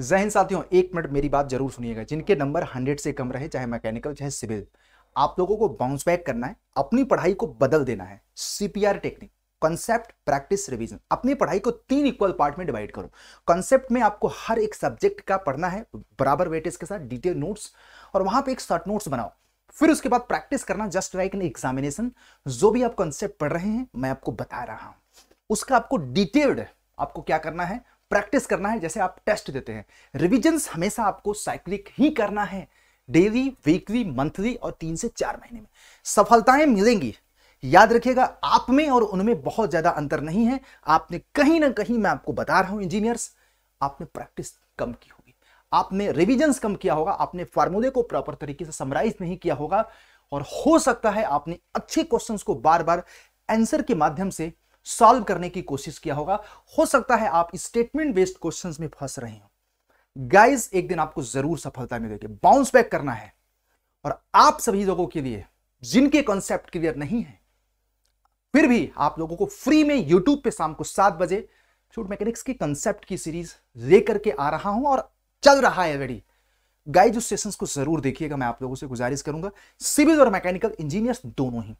जहन साथियों एक मिनट मेरी बात जरूर सुनिएगा जिनके नंबर हंड्रेड से कम रहे चाहे मैकेनिकल चाहे सिविल आप लोगों को बाउंस बैक करना है अपनी पढ़ाई को बदल देना है CPR technique concept practice revision अपनी पढ़ाई को तीन इक्वल पार्ट में डिवाइड करो कॉन्सेप्ट में आपको हर एक सब्जेक्ट का पढ़ना है बराबर वेटेज के साथ डिटेल नोट्स और वहां पे एक शॉर्ट नोट्स बनाओ फिर उसके बाद प्रैक्टिस करना जस्ट लाइक एन एग्जामिनेशन जो भी आप कॉन्सेप्ट पढ़ रहे हैं मैं आपको बता रहा हूं उसका आपको डिटेल्ड आपको क्या करना है प्रैक्टिस करना है जैसे आप टेस्ट देते हैं रिविजन्स हमेशा आपको साइक्लिक ही करना है डेली वीकली मंथली और तीन से चार महीने में सफलताएं मिलेंगी याद रखिएगा आप में और उनमें बहुत ज्यादा अंतर नहीं है आपने कहीं ना कहीं मैं आपको बता रहा हूं इंजीनियर्स आपने प्रैक्टिस कम की होगी आपने रिविजन्स कम किया होगा आपने फार्मूले को प्रॉपर तरीके से समराइज नहीं किया होगा और हो सकता है आपने अच्छे क्वेश्चंस को बार बार आंसर के माध्यम से सॉल्व करने की कोशिश किया होगा हो सकता है आप स्टेटमेंट बेस्ड क्वेश्चन में फंस रहे हो गाइज एक दिन आपको जरूर सफलता मिलेगी बाउंस बैक करना है और आप सभी लोगों के लिए जिनके कॉन्सेप्ट क्लियर नहीं है फिर भी आप लोगों को फ्री में यूट्यूब पे शाम को सात बजे शूट मैकेनिक्स की कंसेप्ट की सीरीज लेकर के आ रहा हूं और चल रहा है रेडी गाइज उस सेशन को जरूर देखिएगा मैं आप लोगों से गुजारिश करूंगा सिविल और मैकेनिकल इंजीनियर्स दोनों ही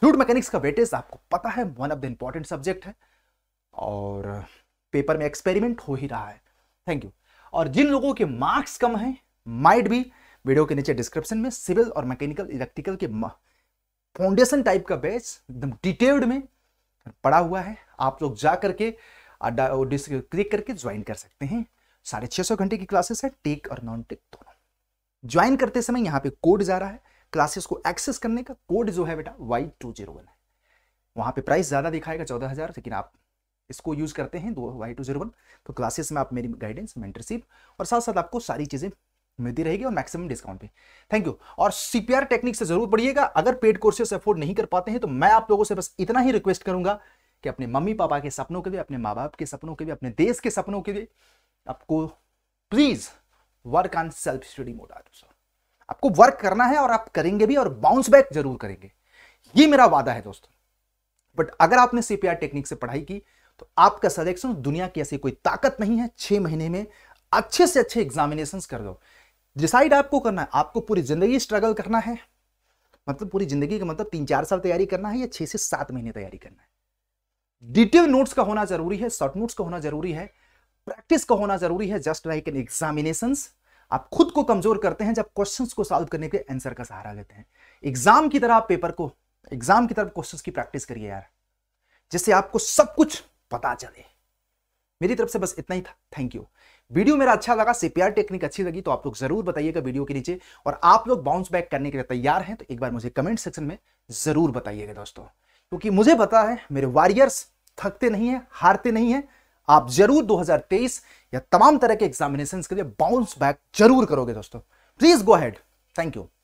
फ्लूड मैकेनिक्स का वेटेज आपको पता है one of the important subject है और पेपर में एक्सपेरिमेंट हो ही रहा है थैंक यू और जिन लोगों के मार्क्स कम हैं माइट भी वीडियो के नीचे डिस्क्रिप्शन में सिविल और मैकेनिकल इलेक्ट्रिकल के फाउंडेशन टाइप का बैच एकदम डिटेल्ड में पड़ा हुआ है आप लोग जा करके क्लिक करके ज्वाइन कर सकते हैं साढ़े छः सौ घंटे की क्लासेस है टेक और नॉन टेक दोनों ज्वाइन करते समय यहाँ पे कोड जा रहा है क्लासेस को एक्सेस करने का कोड जो है बेटा वाई टू जीरो वन है वहाँ पे प्राइस ज़्यादा दिखाएगा चौदह हज़ार लेकिन आप इसको यूज़ करते हैं दो वाई टू जीरो वन तो क्लासेस में आप मेरी गाइडेंस मेंटरशिप और साथ साथ आपको सारी चीज़ें मिलती रहेगी और मैक्सिमम डिस्काउंट पे थैंक यू और सीपीआर टेक्निक से जरूर पढ़िएगा अगर पेड कोर्सेस अफोर्ड नहीं कर पाते हैं तो मैं आप लोगों से बस इतना ही रिक्वेस्ट करूंगा कि अपने मम्मी पापा के सपनों के लिए अपने माँ बाप के सपनों के लिए अपने देश के सपनों के लिए आपको please work on self study mode or आपको वर्क करना है और आप करेंगे भी और बाउंस बैक जरूर करेंगे ये मेरा वादा है दोस्तों बट अगर आपने सीपीआर टेक्निक से पढ़ाई की तो आपका सिलेक्शन दुनिया की ऐसी कोई ताकत नहीं है छह महीने में अच्छे से अच्छे एग्जामिनेशन कर दो डिसाइड आपको करना है आपको पूरी जिंदगी स्ट्रगल करना है मतलब पूरी जिंदगी का मतलब तीन चार साल तैयारी करना है या छह से सात महीने तैयारी करना है डिटेल नोट्स का होना जरूरी है शॉर्ट नोट्स का होना जरूरी है प्रैक्टिस का होना जरूरी है जस्ट लाइक एन एग्जामिनेशंस आप खुद को कमजोर करते हैं जब क्वेश्चंस को सॉल्व करने के आंसर का सहारा लेते हैं एग्जाम की तरह आप पेपर को एग्जाम की तरफ क्वेश्चंस की प्रैक्टिस करिए यार जिससे आपको सब कुछ पता चले मेरी तरफ से बस इतना ही था थैंक यू वीडियो मेरा अच्छा लगा सीपीआर टेक्निक अच्छी लगी तो आप लोग जरूर बताइएगा वीडियो के नीचे और आप लोग बाउंस बैक करने के लिए तैयार हैं तो एक बार मुझे कमेंट सेक्शन में जरूर बताइएगा दोस्तों क्योंकि मुझे पता है मेरे वॉरियर्स थकते नहीं है हारते नहीं है आप जरूर 2023 या तमाम तरह के एग्जामिनेशन के लिए बाउंस बैक जरूर करोगे दोस्तों please go ahead thank you